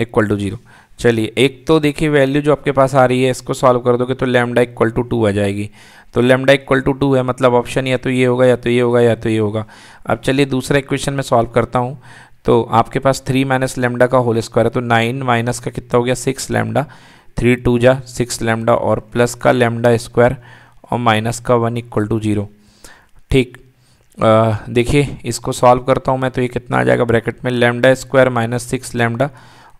इक्वल टू जीरो चलिए एक तो देखिए वैल्यू जो आपके पास आ रही है इसको सॉल्व कर दोगे तो लेमडा इक्वल टू टू आ जाएगी तो लेमडा इक्वल टू टू है मतलब ऑप्शन या तो ये होगा या तो ये होगा या तो ये होगा अब चलिए दूसरा इक्वेशन में सॉल्व करता हूँ तो आपके पास थ्री माइनस लेमडा का होल स्क्वायर है तो नाइन माइनस का कितना हो गया सिक्स लेमडा थ्री टू जा सिक्स लेमडा और प्लस का लेमडा स्क्वायर और माइनस का वन इक्वल टू जीरो ठीक देखिए इसको सॉल्व करता हूँ मैं तो ये कितना आ जाएगा ब्रैकेट में lambda square minus six lambda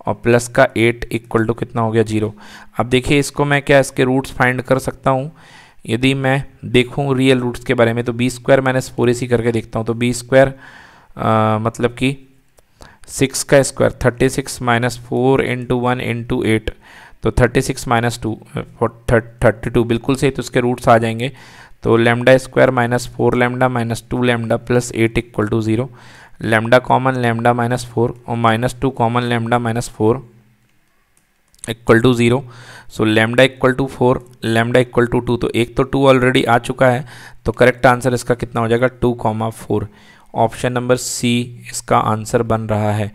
और प्लस का एट इक्वल टू कितना हो गया जीरो अब देखिए इसको मैं क्या इसके रूट्स फाइंड कर सकता हूँ यदि मैं देखूँ रियल रूट्स के बारे में तो बी स्क्वायर माइनस फोर ए सी करके देखता हूँ तो बी स्क्वायर मतलब कि सिक्स का square thirty six minus four into one into eight तो thirty six minus two thirty two बिल्कुल सही तो उसके रूट्स आ जाएंगे तो lambda square minus four lambda minus two lambda plus eight equal to zero lambda common lambda minus four और minus two common lambda minus four equal to zero so lambda equal to four lambda equal to two तो एक तो to already आ चुका है तो correct answer इसका कितना हो जाएगा two comma four option number C इसका आंसर बन रहा है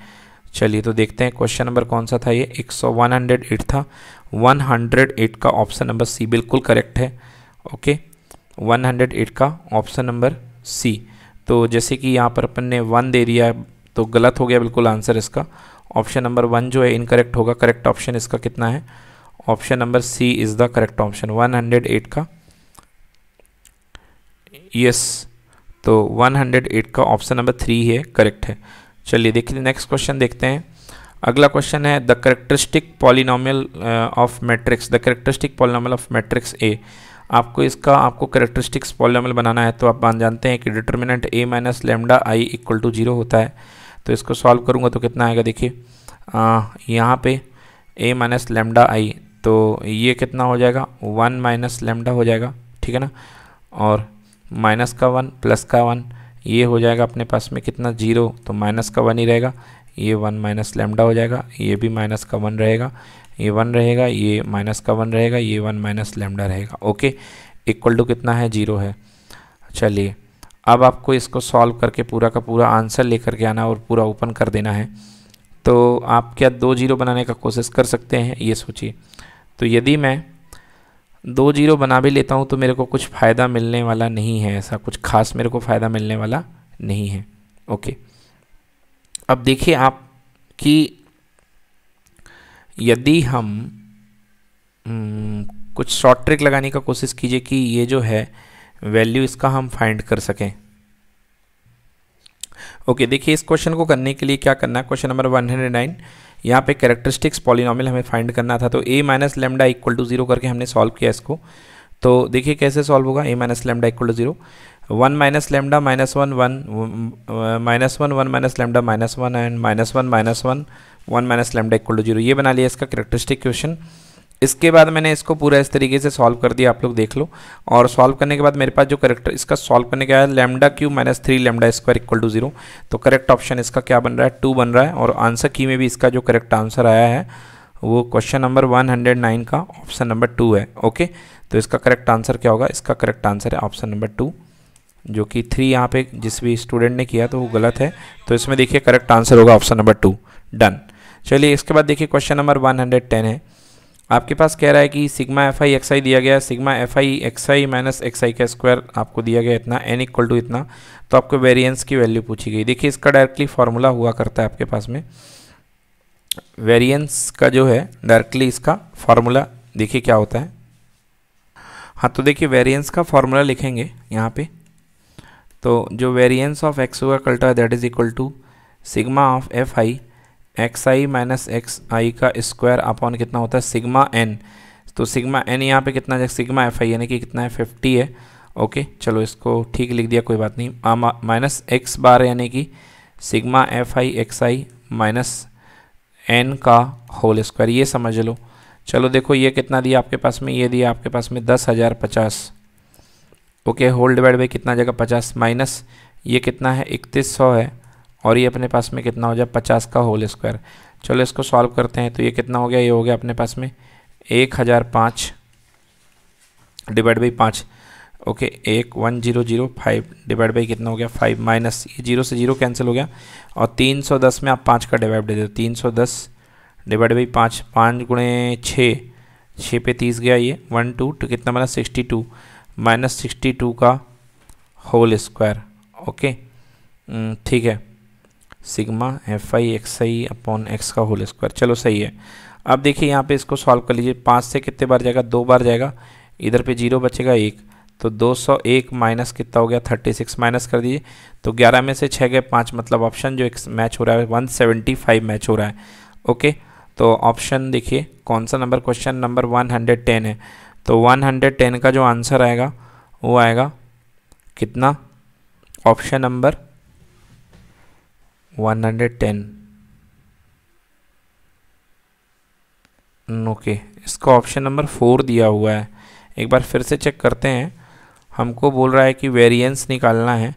चलिए तो देखते हैं क्वेश्चन नंबर कौन सा था ये एक सौ वन हंड्रेड एट था वन हंड्रेड एट का ऑप्शन नंबर सी बिल्कुल करेक्ट है ओके वन हंड्रेड एट का ऑप्शन नंबर सी तो जैसे कि यहाँ पर अपन ने वन दे दिया है तो गलत हो गया बिल्कुल आंसर इसका ऑप्शन नंबर वन जो है इनकरेक्ट होगा करेक्ट ऑप्शन इसका कितना है option number C is the correct option 108 का यस तो 108 का ऑप्शन नंबर थ्री है करेक्ट है चलिए देखिए नेक्स्ट क्वेश्चन देखते हैं अगला क्वेश्चन है the characteristic polynomial of matrix the characteristic polynomial of matrix A आपको इसका आपको करेक्टरिस्टिक्स पॉलिनॉमियल बनाना है तो आप जानते हैं कि determinant A minus lambda I equal to zero होता है तो इसको सॉल्व करूँगा तो कितना आएगा देखिए यहाँ पे ए माइनस लेमडा आई तो ये कितना हो जाएगा वन माइनस लेमडा हो जाएगा ठीक है ना और माइनस का वन प्लस का वन ये हो जाएगा अपने पास में कितना जीरो तो माइनस का वन ही रहेगा ये वन माइनस लेमडा हो जाएगा ये भी माइनस का वन रहेगा ये वन रहेगा ये माइनस का वन रहेगा ये वन माइनस लेमडा रहेगा ओके इक्वल टू कितना है जीरो है चलिए अब आपको इसको सॉल्व करके पूरा का पूरा आंसर लेकर के आना और पूरा ओपन कर देना है तो आप क्या दो जीरो बनाने का कोशिश कर सकते हैं ये सोचिए तो यदि मैं दो जीरो बना भी लेता हूँ तो मेरे को कुछ फ़ायदा मिलने वाला नहीं है ऐसा कुछ खास मेरे को फ़ायदा मिलने वाला नहीं है ओके अब देखिए आप कि यदि हम हम्म, कुछ शॉर्ट ट्रिक लगाने का कोशिश कीजिए कि ये जो है वैल्यू इसका हम फाइंड कर सकें ओके देखिए इस क्वेश्चन को करने के लिए क्या करना है question number one hundred nine यहाँ पर कैरेक्टरिस्टिक्स पॉलिनॉमिल हमें फाइंड करना था तो A minus lambda equal to zero करके हमने सॉल्व किया इसको तो देखिए कैसे सॉल्व होगा A minus lambda equal to zero one minus lambda minus one one minus one one minus lambda minus one and minus one minus one one minus lambda equal to zero ये बना लिया इसका characteristic question इसके बाद मैंने इसको पूरा इस तरीके से सॉल्व कर दिया आप लोग देख लो और सॉल्व करने के बाद मेरे पास जो करेक्टर इसका सॉल्व करने का है lambda cube minus three lambda square equal to zero तो करेक्ट ऑप्शन इसका क्या बन रहा है टू बन रहा है और आंसर की में भी इसका जो करेक्ट आंसर आया है वो क्वेश्चन नंबर नाइन का ऑप्शन नंबर टू है ओके तो इसका करेक्ट आंसर क्या होगा इसका करेक्ट आंसर है ऑप्शन नंबर टू जो कि थ्री यहाँ पे जिस भी स्टूडेंट ने किया तो वो गलत है तो इसमें देखिए करेक्ट आंसर होगा ऑप्शन नंबर टू डन चलिए इसके बाद देखिए क्वेश्चन नंबर 110 है आपके पास कह रहा है कि sigma F I x I दिया गया sigma F I x I minus X I का स्क्वायर आपको दिया गया इतना एन इक्वल टू इतना तो आपको वेरियंस की वैल्यू पूछी गई देखिए इसका डायरेक्टली फार्मूला हुआ करता है आपके पास में वेरियंस का जो है डायरेक्टली इसका फार्मूला देखिए क्या होता है हाँ तो देखिए वेरियंस का फार्मूला लिखेंगे यहाँ पे तो जो वेरियंस ऑफ एक्स होगा कल्टा that is equal to sigma of F I x I minus X I का स्क्वायर अपॉन कितना होता है सिग्मा एन तो सिग्मा एन यहाँ पे कितना सिग्मा एफ आई यानी कि कितना है फिफ्टी है ओके चलो इसको ठीक लिख दिया कोई बात नहीं माइनस एक्स बार यानी कि sigma F I x I minus n का होल स्क्वायर ये समझ लो चलो देखो ये कितना दिया आपके पास में ये दिया आपके पास में दस हज़ार पचास ओके होल डिवाइड बाई कितना जगह पचास माइनस ये कितना है इकतीस सौ है और ये अपने पास में कितना हो जाए पचास का होल स्क्वायर चलो इसको सॉल्व करते हैं तो ये कितना हो गया ये हो गया अपने पास में एक हज़ार पाँच डिवाइड बाई पाँच ओके एक one zero zero five divide by कितना हो गया फाइव माइनस ये जीरो से जीरो कैंसिल हो गया और तीन सौ दस में आप पाँच का डिवाइड दे दो तीन सौ दस डिवाइड बाई पाँच पाँच गुणे छः छः पे तीस गया ये वन टू टू कितना बना sixty two minus sixty two का होल स्क्वायर ओके ठीक है sigma F I x i upon x का होल स्क्वायर चलो सही है अब देखिए यहाँ पे इसको सॉल्व कर लीजिए पाँच से कितने बार जाएगा दो बार जाएगा इधर पे जीरो बचेगा एक तो 201 माइनस कितना हो गया 36 माइनस कर दीजिए तो 11 में से छः गए पाँच मतलब ऑप्शन जो एक मैच हो रहा है 175 मैच हो रहा है ओके तो ऑप्शन देखिए कौन सा नंबर क्वेश्चन नंबर वन है तो वन का जो आंसर आएगा वो आएगा कितना ऑप्शन नंबर 110 ओके हम्म, इसका ऑप्शन नंबर फोर दिया हुआ है एक बार फिर से चेक करते हैं हमको बोल रहा है कि वेरिएंस निकालना है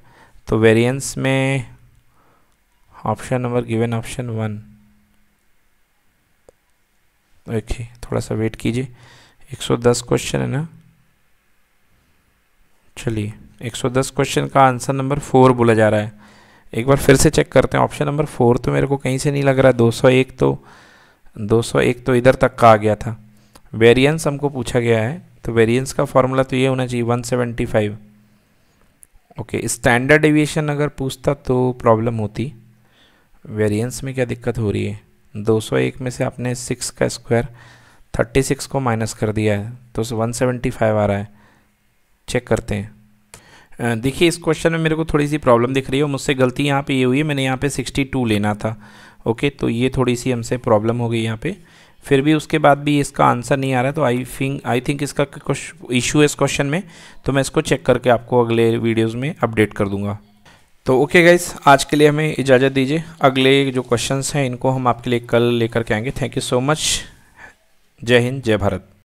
तो वेरिएंस में option number given option one okay थोड़ा सा वेट कीजिए 110 क्वेश्चन है ना चलिए 110 क्वेश्चन का आंसर नंबर फोर बोला जा रहा है एक बार फिर से चेक करते हैं ऑप्शन नंबर फोर तो मेरे को कहीं से नहीं लग रहा दो सौ एक तो दो सौ एक तो इधर तक का आ गया था वेरिएंस हमको पूछा गया है तो वेरिएंस का फार्मूला तो ये होना चाहिए one seventy five okay standard deviation अगर पूछता तो प्रॉब्लम होती वेरिएंस में क्या दिक्कत हो रही है 201 में से आपने 6 का स्क्वायर 36 को माइनस कर दिया है तो वन आ रहा है चेक करते हैं देखिए इस क्वेश्चन में मेरे को थोड़ी सी प्रॉब्लम दिख रही है मुझसे गलती यहाँ पे ये हुई है मैंने यहाँ पे 62 लेना था ओके तो ये थोड़ी सी हमसे प्रॉब्लम हो गई यहाँ पे फिर भी उसके बाद भी इसका आंसर नहीं आ रहा तो आई थिंक आई थिंक इसका कुछ इशू है इस क्वेश्चन में तो मैं इसको चेक करके आपको अगले वीडियोज़ में अपडेट कर दूँगा तो ओके गाइस आज के लिए हमें इजाज़त दीजिए अगले जो क्वेश्चन हैं इनको हम आपके लिए कल लेकर के आएंगे थैंक यू सो मच जय हिंद जय भारत